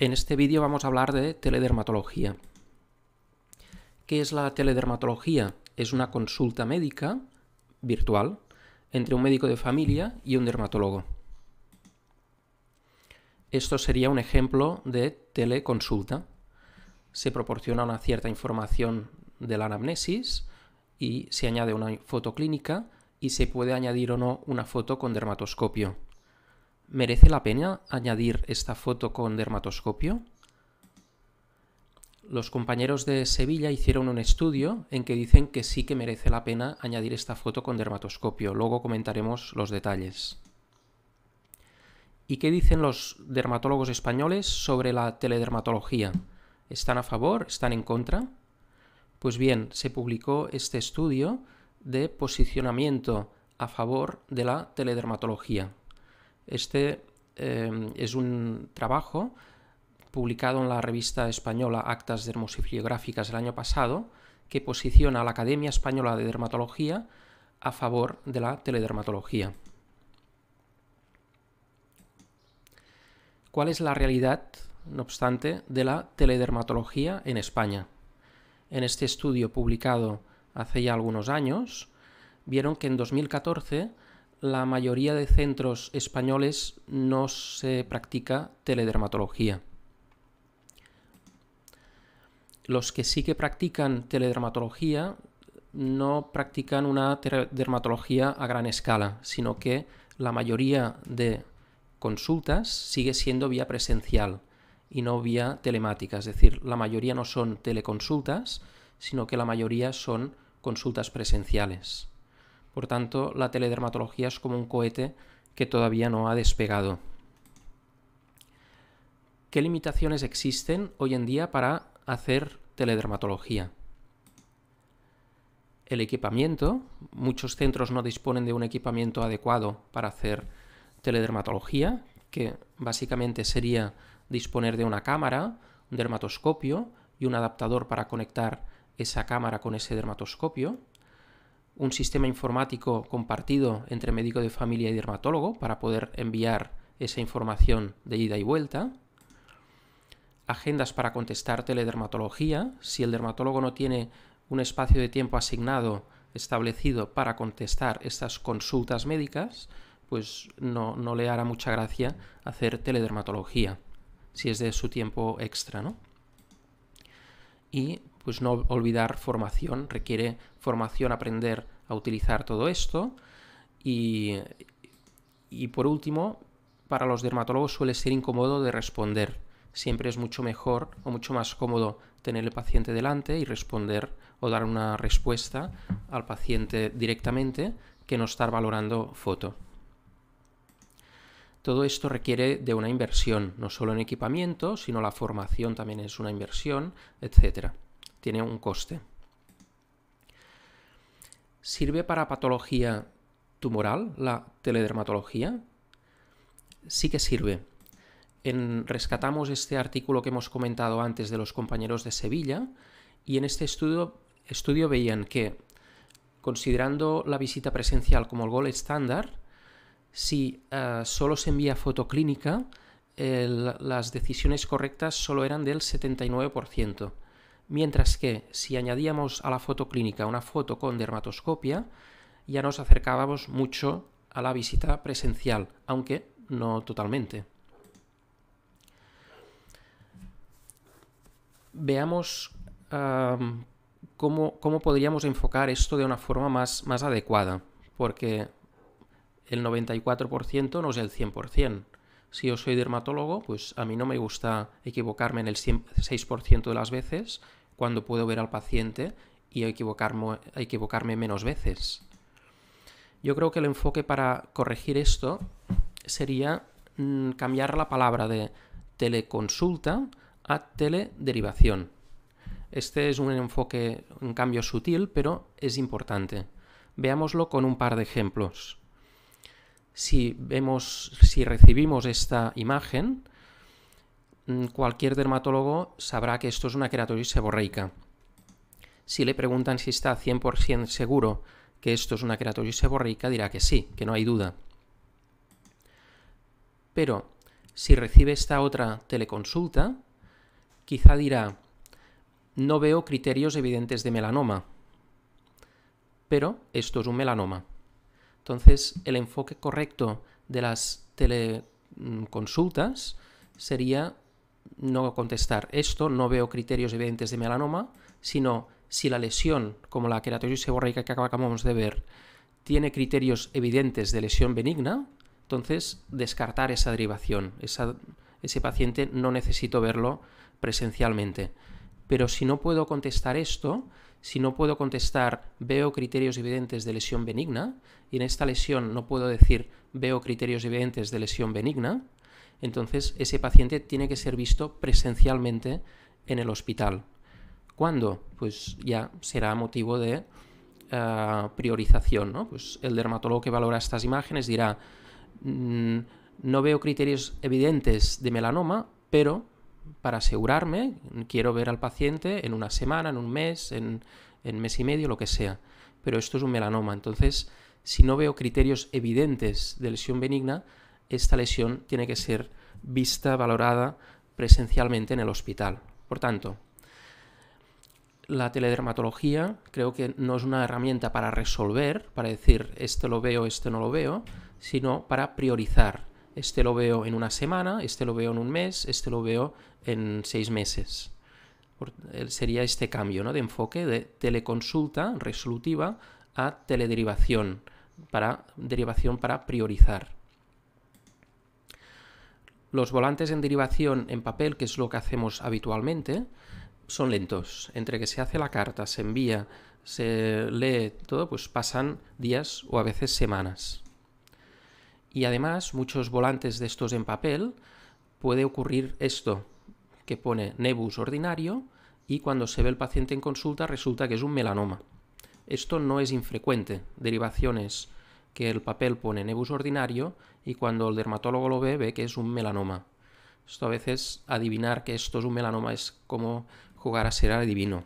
En este vídeo vamos a hablar de teledermatología. ¿Qué es la teledermatología? Es una consulta médica virtual entre un médico de familia y un dermatólogo. Esto sería un ejemplo de teleconsulta. Se proporciona una cierta información de la anamnesis y se añade una foto clínica y se puede añadir o no una foto con dermatoscopio. ¿Merece la pena añadir esta foto con dermatoscopio? Los compañeros de Sevilla hicieron un estudio en que dicen que sí que merece la pena añadir esta foto con dermatoscopio. Luego comentaremos los detalles. ¿Y qué dicen los dermatólogos españoles sobre la teledermatología? ¿Están a favor? ¿Están en contra? Pues bien, se publicó este estudio de posicionamiento a favor de la teledermatología. Este em, es un trabajo publicado en la revista española Actas Dermosifriográficas el año pasado, que posiciona a la Academia Española de Dermatología a favor de la teledermatología. ¿Cuál es la realidad, no obstante, de la teledermatología en España? En este estudio publicado hace ya algunos años, vieron que en 2014 la mayoría de centros españoles no se practica teledermatología. Los que sí que practican teledermatología no practican una dermatología a gran escala, sino que la mayoría de consultas sigue siendo vía presencial y no vía telemática. Es decir, la mayoría no son teleconsultas, sino que la mayoría son consultas presenciales. Por tanto, la teledermatología es como un cohete que todavía no ha despegado. ¿Qué limitaciones existen hoy en día para hacer teledermatología? El equipamiento. Muchos centros no disponen de un equipamiento adecuado para hacer teledermatología, que básicamente sería disponer de una cámara, un dermatoscopio y un adaptador para conectar esa cámara con ese dermatoscopio un sistema informático compartido entre médico de familia y dermatólogo para poder enviar esa información de ida y vuelta. Agendas para contestar teledermatología. Si el dermatólogo no tiene un espacio de tiempo asignado establecido para contestar estas consultas médicas, pues no, le hará mucha gracia hacer teledermatología, si es de su tiempo extra, ¿no? Y pues no olvidar formación, requiere formación aprender a utilizar todo esto. Y, por último, para los dermatólogos suele ser incómodo de responder. Siempre es mucho mejor o mucho más cómodo tener el paciente delante y responder o dar una respuesta al paciente directamente que no estar valorando foto. Todo esto requiere de una inversión, no solo en equipamiento, sino la formación también es una inversión, etcétera tiene un coste. ¿Sirve para patología tumoral la teledermatología? Sí que sirve. rescatamos este artículo que hemos comentado antes de los compañeros de Sevilla y en este estudio, estudio veían que, considerando la visita presencial como el gol estándar, si eh, solo se envía fotoclínica, eh, las decisiones correctas solo eran del 79% mientras que si añadíamos a la foto clínica una foto con dermatoscopia, ya nos acercábamos mucho a la visita presencial, aunque no totalmente. Veamos cómo, podríamos enfocar esto de una forma más, más adecuada, porque el 94% no es el 100%. Si yo soy dermatólogo, pues a mí no me gusta equivocarme en el 6% de las veces, cuando puedo ver al paciente y equivocarme, equivocarme menos veces. Yo creo que el enfoque para corregir esto sería mm, cambiar la palabra de teleconsulta a telederivación. Este es un enfoque, un cambio sutil, pero es importante. Veámoslo con un par de ejemplos. Si vemos, si recibimos esta imagen, Mm, cualquier dermatólogo sabrá que esto es una queratosis seborreica. Si le preguntan si está 100% seguro que esto es una queratosis seborreica, dirá que sí, que no hay duda. Pero si recibe esta otra teleconsulta, quizá dirá, no veo criterios evidentes de melanoma, pero esto es un melanoma. Entonces, el enfoque correcto de las teleconsultas sería no contestar esto, no veo criterios evidentes de melanoma, sino si la lesión, como la queratosis seborreica que acabamos de ver, tiene criterios evidentes de lesión benigna, entonces descartar esa derivación. ese paciente no necesito verlo presencialmente. Pero si no puedo contestar esto, si no puedo contestar veo criterios evidentes de lesión benigna, y en esta lesión no puedo decir veo criterios evidentes de lesión benigna, entonces ese paciente tiene que ser visto presencialmente en el hospital. ¿Cuándo? Pues ya será motivo de eh, priorización. Pues el dermatólogo que valora estas imágenes dirá, mm, no veo criterios evidentes de melanoma, pero para asegurarme quiero ver al paciente en una semana, en un mes, en, en mes y medio, lo que sea. Pero esto es un melanoma. Entonces, si no veo criterios evidentes de lesión benigna, esta lesión tiene que ser vista, valorada presencialmente en el hospital. Por tanto, la teledermatología creo que no es una herramienta para resolver, para decir este lo veo, este no lo veo, sino para priorizar. Este lo veo en una semana, este lo veo en un mes, este lo veo en seis meses. Eh, sería este cambio ¿no? de enfoque de teleconsulta resolutiva a telederivación, para, derivación para priorizar. Los volantes en derivación en papel, que es lo que hacemos habitualmente, son lentos. Entre que se hace la carta, se envía, se lee todo, pues pasan días o a veces semanas. Y además, muchos volantes de estos en papel puede ocurrir esto, que pone nebus ordinario y cuando se ve el paciente en consulta resulta que es un melanoma. Esto no es infrecuente, derivaciones que el papel pone nebus ordinario y cuando el dermatólogo lo ve ve que es un melanoma. Esto a veces adivinar que esto es un melanoma es como jugar a ser adivino.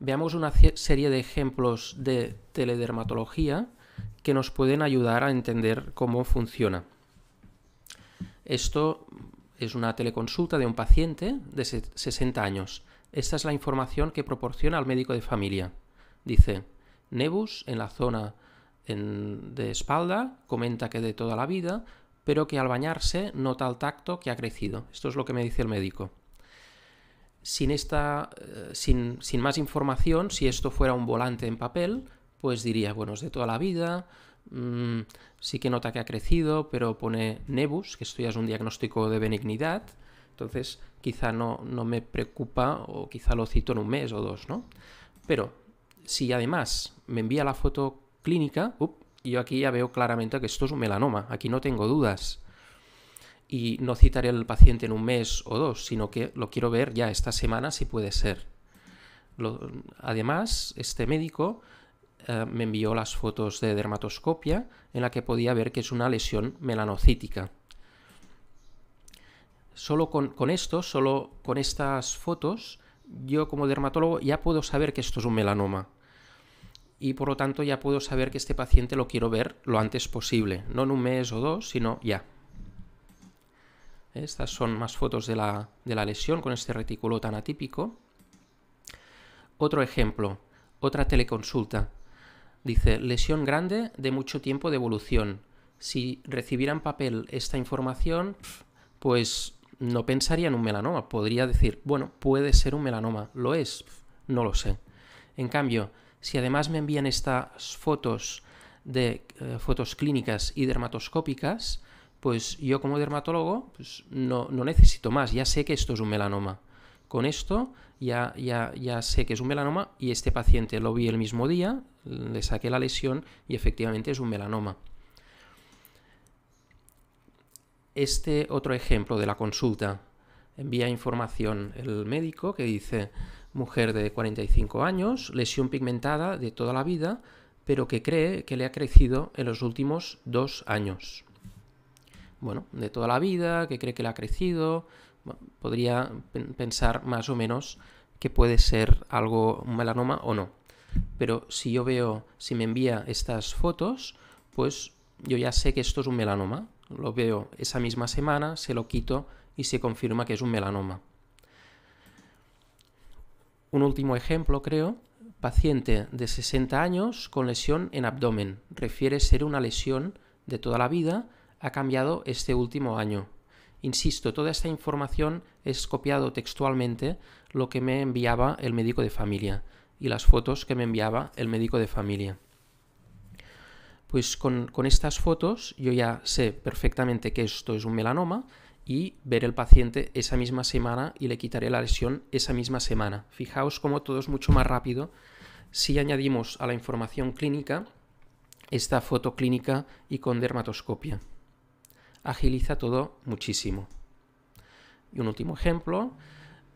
Veamos una serie de ejemplos de teledermatología que nos pueden ayudar a entender cómo funciona. Esto es una teleconsulta de un paciente de 60 años. Esta es la información que proporciona al médico de familia. Dice, Nebus, en la zona de espalda, comenta que de toda la vida, pero que al bañarse nota el tacto que ha crecido. Esto es lo que me dice el médico. Sin, esta, eh, sin, sin más información, si esto fuera un volante en papel, pues diría, bueno, es de toda la vida, mm, sí que nota que ha crecido, pero pone nebus, que esto ya es un diagnóstico de benignidad, entonces quizá no, no me preocupa o quizá lo cito en un mes o dos, ¿no? Pero si además me envía la foto clínica, yo aquí ya veo claramente que esto es un melanoma, aquí no tengo dudas. Y no citaré al paciente en un mes o dos, sino que lo quiero ver ya esta semana si puede ser. además, este médico eh, me envió las fotos de dermatoscopia en la que podía ver que es una lesión melanocítica. Solo con esto, solo con estas fotos, yo como dermatólogo ya puedo saber que esto es un melanoma y por lo tanto ya puedo saber que este paciente lo quiero ver lo antes posible, no en un mes o dos, sino ya. Estas son más fotos de la, de la lesión con este retículo tan atípico. Otro ejemplo, otra teleconsulta. Dice, lesión grande de mucho tiempo de evolución. Si recibieran papel esta información, pues no pensaría en un melanoma. Podría decir, bueno, puede ser un melanoma. ¿Lo es? No lo sé. En cambio, si además me envían estas fotos de eh, fotos clínicas y dermatoscópicas, pues yo como dermatólogo pues no, necesito más, ya sé que esto es un melanoma. Con esto ya, ya, ya sé que es un melanoma y este paciente lo vi el mismo día, le saqué la lesión y efectivamente es un melanoma. Este otro ejemplo de la consulta. Envía información el médico que dice, mujer de 45 años, lesión pigmentada de toda la vida, pero que cree que le ha crecido en los últimos dos años. Bueno, de toda la vida, que cree que le ha crecido, podría pensar más o menos que puede ser algo un melanoma o no. Pero si yo veo, si me envía estas fotos, pues yo ya sé que esto es un melanoma. Lo veo esa misma semana, se lo quito y se confirma que es un melanoma. Un último ejemplo, creo. Paciente de 60 años con lesión en abdomen. Refiere ser una lesión de toda la vida, ha cambiado este último año. Insisto, toda esta información es copiado textualmente lo que me enviaba el médico de familia y las fotos que me enviaba el médico de familia. Pues con, con estas fotos yo ya sé perfectamente que esto es un melanoma, y ver el paciente esa misma semana y le quitaré la lesión esa misma semana. Fijaos cómo todo es mucho más rápido si añadimos a la información clínica esta foto clínica y con dermatoscopia. Agiliza todo muchísimo. Y un último ejemplo,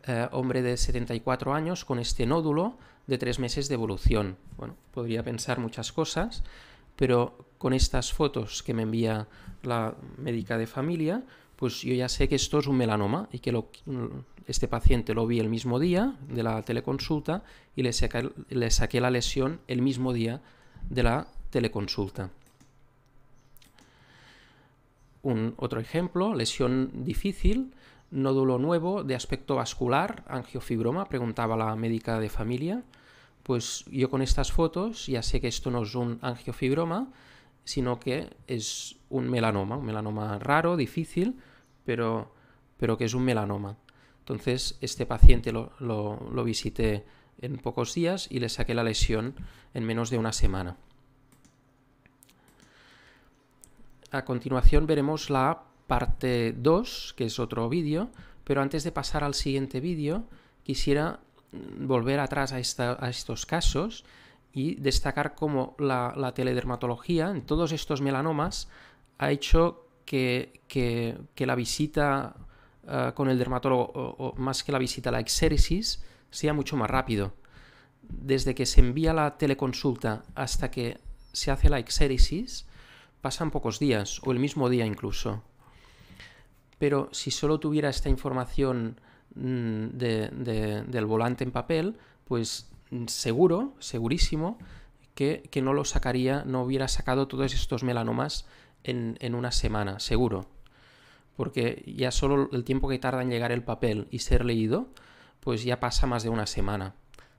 eh, hombre de 74 años con este nódulo de tres meses de evolución. Bueno, podría pensar muchas cosas, pero con estas fotos que me envía la médica de familia, pues yo ya sé que esto es un melanoma y que este paciente lo vi el mismo día de la teleconsulta y le saqué, le saqué la lesión el mismo día de la teleconsulta. Un otro ejemplo, lesión difícil, nódulo nuevo de aspecto vascular, angiofibroma, preguntaba la médica de familia. Pues yo con estas fotos ya sé que esto no es un angiofibroma, sino que es un melanoma, un melanoma raro, difícil, pero, pero que es un melanoma. Entonces, este paciente lo, lo, visité en pocos días y le saqué la lesión en menos de una semana. A continuación veremos la parte 2, que es otro vídeo, pero antes de pasar al siguiente vídeo, quisiera volver atrás a estos casos y destacar cómo la, teledermatología en todos estos melanomas ha hecho que, la visita eh, con el dermatólogo, o, más que la visita, la exéresis, sea mucho más rápido. Desde que se envía la teleconsulta hasta que se hace la exéresis, pasan pocos días, o el mismo día incluso. Pero si solo tuviera esta información mm, del volante en papel, pues Mm, seguro, segurísimo, que, que, no lo sacaría, no hubiera sacado todos estos melanomas en, en una semana, seguro. Porque ya solo el tiempo que tarda en llegar el papel y ser leído, pues ya pasa más de una semana.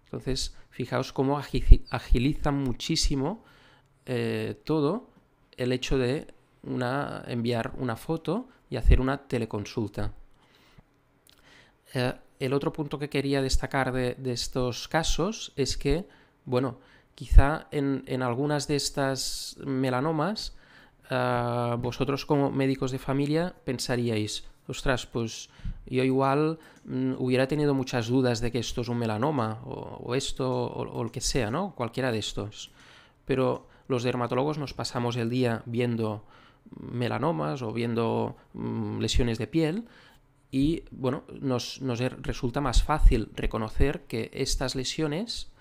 Entonces, fijaos cómo agiliza muchísimo eh, todo el hecho de una, enviar una foto y hacer una teleconsulta. Eh, el otro punto que quería destacar de, estos casos es que, bueno, quizá en, algunas de estas melanomas, ah, vosotros como médicos de familia pensaríais, ostras, pues yo igual mm, hubiera tenido muchas dudas de que esto es un melanoma o, esto o, el que sea, ¿no? Cualquiera de estos. Pero los dermatólogos nos pasamos el día viendo melanomas o viendo mm, lesiones de piel y bueno, nos, resulta más fácil reconocer que estas lesiones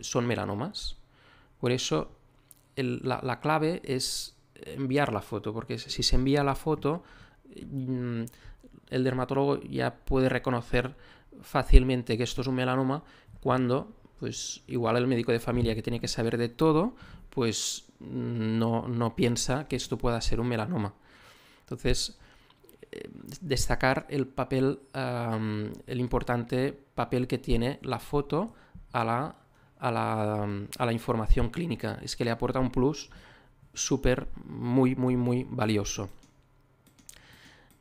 son melanomas. Por eso la, clave es enviar la foto, porque si se envía la foto, mm, el dermatólogo ya puede reconocer fácilmente que esto es un melanoma cuando, pues igual el médico de familia que tiene que saber de todo, pues no, no piensa que esto pueda ser un melanoma. Entonces, eh, destacar el papel, el importante papel que tiene la foto a la, a la, a la información clínica. Es que le aporta un plus súper, muy, muy, muy valioso.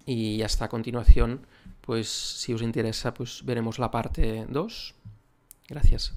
Y hasta a continuación, pues si os interesa, pues veremos la parte 2. Gracias.